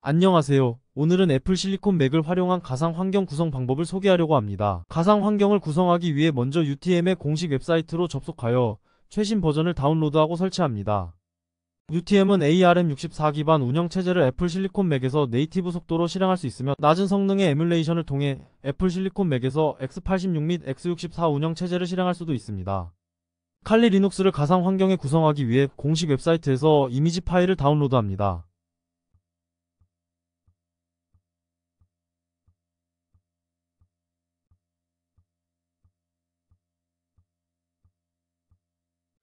안녕하세요. 오늘은 애플 실리콘 맥을 활용한 가상 환경 구성 방법을 소개하려고 합니다. 가상 환경을 구성하기 위해 먼저 UTM의 공식 웹사이트로 접속하여 최신 버전을 다운로드하고 설치합니다. UTM은 ARM64 기반 운영체제를 애플 실리콘 맥에서 네이티브 속도로 실행할 수 있으며 낮은 성능의 에뮬레이션을 통해 애플 실리콘 맥에서 x86 및 x64 운영체제를 실행할 수도 있습니다. 칼리 리눅스를 가상 환경에 구성하기 위해 공식 웹사이트에서 이미지 파일을 다운로드합니다.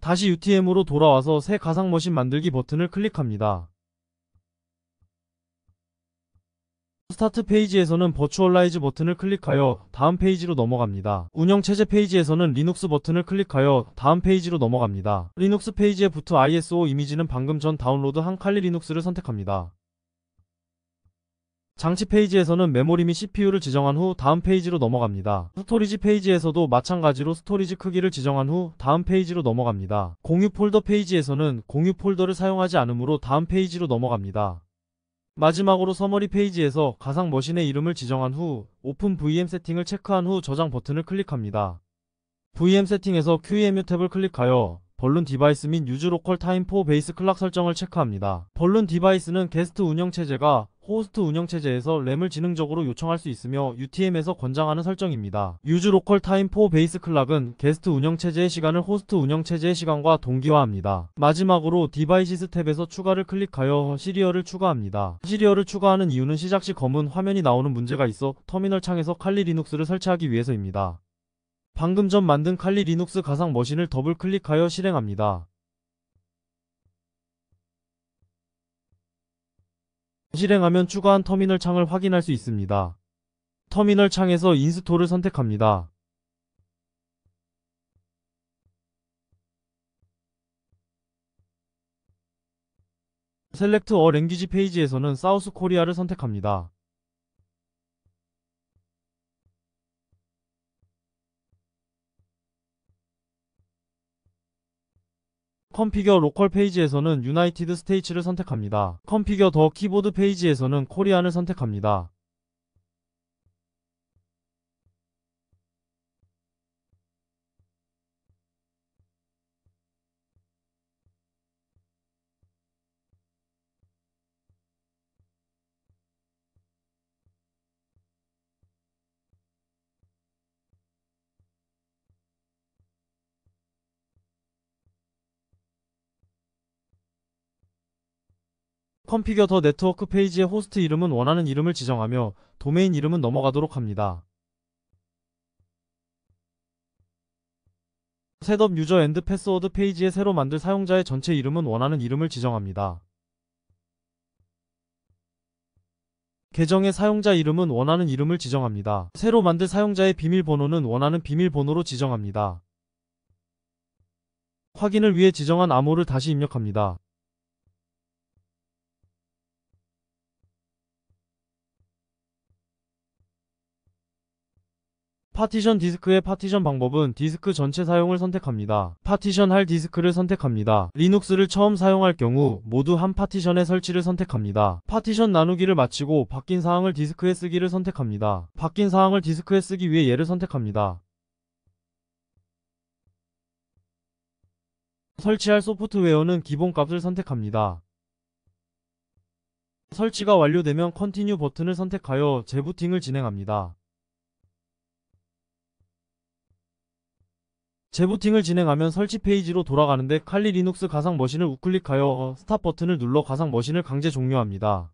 다시 UTM으로 돌아와서 새 가상머신 만들기 버튼을 클릭합니다. 스타트 페이지에서는 버추얼라이즈 버튼을 클릭하여 다음 페이지로 넘어갑니다. 운영체제 페이지에서는 리눅스 버튼을 클릭하여 다음 페이지로 넘어갑니다. 리눅스 페이지에 부트 ISO 이미지는 방금 전 다운로드한 칼리 리눅스를 선택합니다. 장치 페이지에서는 메모리 및 CPU를 지정한 후 다음 페이지로 넘어갑니다. 스토리지 페이지에서도 마찬가지로 스토리지 크기를 지정한 후 다음 페이지로 넘어갑니다. 공유 폴더 페이지에서는 공유 폴더를 사용하지 않으므로 다음 페이지로 넘어갑니다. 마지막으로 서머리 페이지에서 가상 머신의 이름을 지정한 후 오픈 VM 세팅을 체크한 후 저장 버튼을 클릭합니다. VM 세팅에서 QEMU 탭을 클릭하여 벌룬 디바이스 및 유즈 로컬 타임 포 베이스 클락 설정을 체크합니다. 벌룬 디바이스는 게스트 운영체제가 호스트 운영체제에서 램을 지능적으로 요청할 수 있으며 UTM에서 권장하는 설정입니다. 유즈 로컬 타임 포 베이스 클락은 게스트 운영체제의 시간을 호스트 운영체제의 시간과 동기화합니다. 마지막으로 디바이시스 탭에서 추가를 클릭하여 시리얼을 추가합니다. 시리얼을 추가하는 이유는 시작 시 검은 화면이 나오는 문제가 있어 터미널 창에서 칼리 리눅스를 설치하기 위해서입니다. 방금 전 만든 칼리 리눅스 가상 머신을 더블 클릭하여 실행합니다. 실행하면 추가한 터미널 창을 확인할 수 있습니다. 터미널 창에서 인스톨을 선택합니다. 셀렉트 어 랭귀지 페이지에서는 사우스 코리아를 선택합니다. 컴피겨 로컬 페이지에서는 유나이티드 스테이츠를 선택합니다. 컴피겨 더 키보드 페이지에서는 코리안을 선택합니다. 컴피겨 더 네트워크 페이지의 호스트 이름은 원하는 이름을 지정하며 도메인 이름은 넘어가도록 합니다. 셋업 유저 앤드 패스워드 페이지에 새로 만들 사용자의 전체 이름은 원하는 이름을 지정합니다. 계정의 사용자 이름은 원하는 이름을 지정합니다. 새로 만들 사용자의 비밀번호는 원하는 비밀번호로 지정합니다. 확인을 위해 지정한 암호를 다시 입력합니다. 파티션 디스크의 파티션 방법은 디스크 전체 사용을 선택합니다. 파티션 할 디스크를 선택합니다. 리눅스를 처음 사용할 경우 모두 한 파티션의 설치를 선택합니다. 파티션 나누기를 마치고 바뀐 사항을 디스크에 쓰기를 선택합니다. 바뀐 사항을 디스크에 쓰기 위해 얘를 선택합니다. 설치할 소프트웨어는 기본값을 선택합니다. 설치가 완료되면 컨티뉴 버튼을 선택하여 재부팅을 진행합니다. 재부팅을 진행하면 설치 페이지로 돌아가는데 칼리 리눅스 가상 머신을 우클릭하여 스탑 버튼을 눌러 가상 머신을 강제 종료합니다.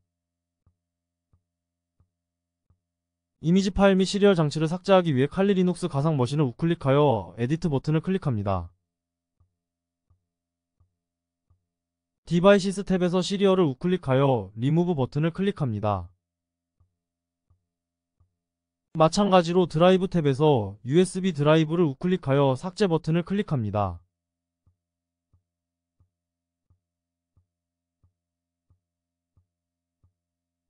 이미지 파일 및 시리얼 장치를 삭제하기 위해 칼리 리눅스 가상 머신을 우클릭하여 에디트 버튼을 클릭합니다. 디바이시스 탭에서 시리얼을 우클릭하여 리무브 버튼을 클릭합니다. 마찬가지로 드라이브 탭에서 USB 드라이브를 우클릭하여 삭제 버튼을 클릭합니다.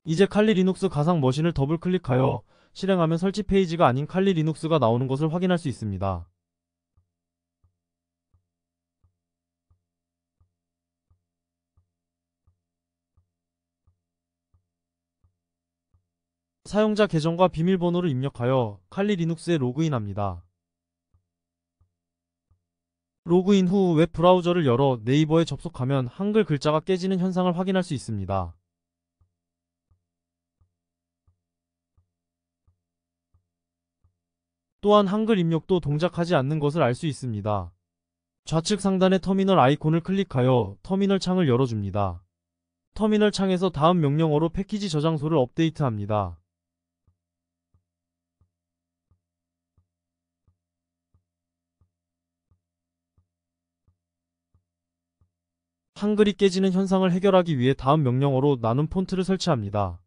이제 칼리 리눅스 가상 머신을 더블 클릭하여 실행하면 설치 페이지가 아닌 칼리 리눅스가 나오는 것을 확인할 수 있습니다. 사용자 계정과 비밀번호를 입력하여 칼리 리눅스에 로그인합니다. 로그인 후 웹 브라우저를 열어 네이버에 접속하면 한글 글자가 깨지는 현상을 확인할 수 있습니다. 또한 한글 입력도 동작하지 않는 것을 알 수 있습니다. 좌측 상단의 터미널 아이콘을 클릭하여 터미널 창을 열어줍니다. 터미널 창에서 다음 명령어로 패키지 저장소를 업데이트합니다. 한글이 깨지는 현상을 해결하기 위해 다음 명령어로 나눔 폰트를 설치합니다.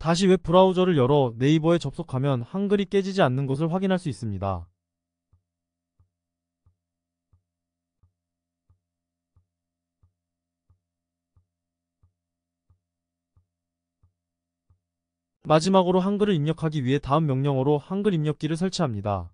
다시 웹 브라우저를 열어 네이버에 접속하면 한글이 깨지지 않는 것을 확인할 수 있습니다. 마지막으로 한글을 입력하기 위해 다음 명령어로 한글 입력기를 설치합니다.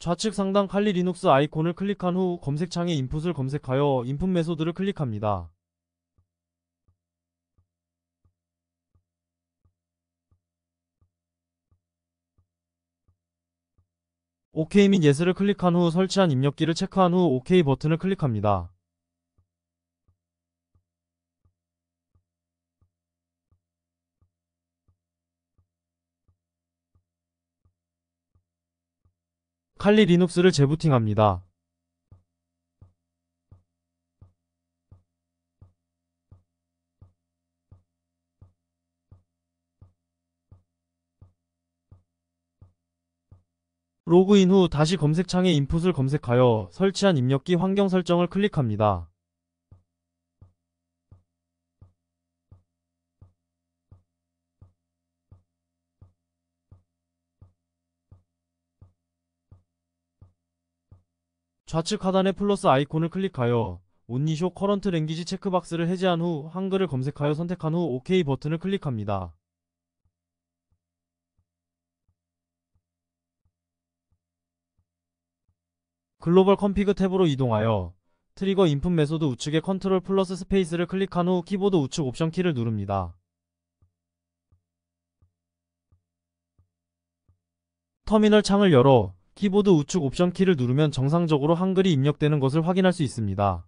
좌측 상단 칼리 리눅스 아이콘을 클릭한 후 검색창에 인풋을 검색하여 인풋 메소드를 클릭합니다. OK 및 예스를 클릭한 후 설치한 입력기를 체크한 후 OK 버튼을 클릭합니다. 칼리 리눅스를 재부팅합니다. 로그인 후 다시 검색창에 인풋을 검색하여 설치한 입력기 환경 설정을 클릭합니다. 좌측 하단의 플러스 아이콘을 클릭하여 온니쇼 커런트 랭귀지 체크박스를 해제한 후 한글을 검색하여 선택한 후 OK 버튼을 클릭합니다. 글로벌 컴피그 탭으로 이동하여 트리거 인풋 메소드 우측의 컨트롤 플러스 스페이스를 클릭한 후 키보드 우측 옵션 키를 누릅니다. 터미널 창을 열어 키보드 우측 옵션 키를 누르면 정상적으로 한글이 입력되는 것을 확인할 수 있습니다.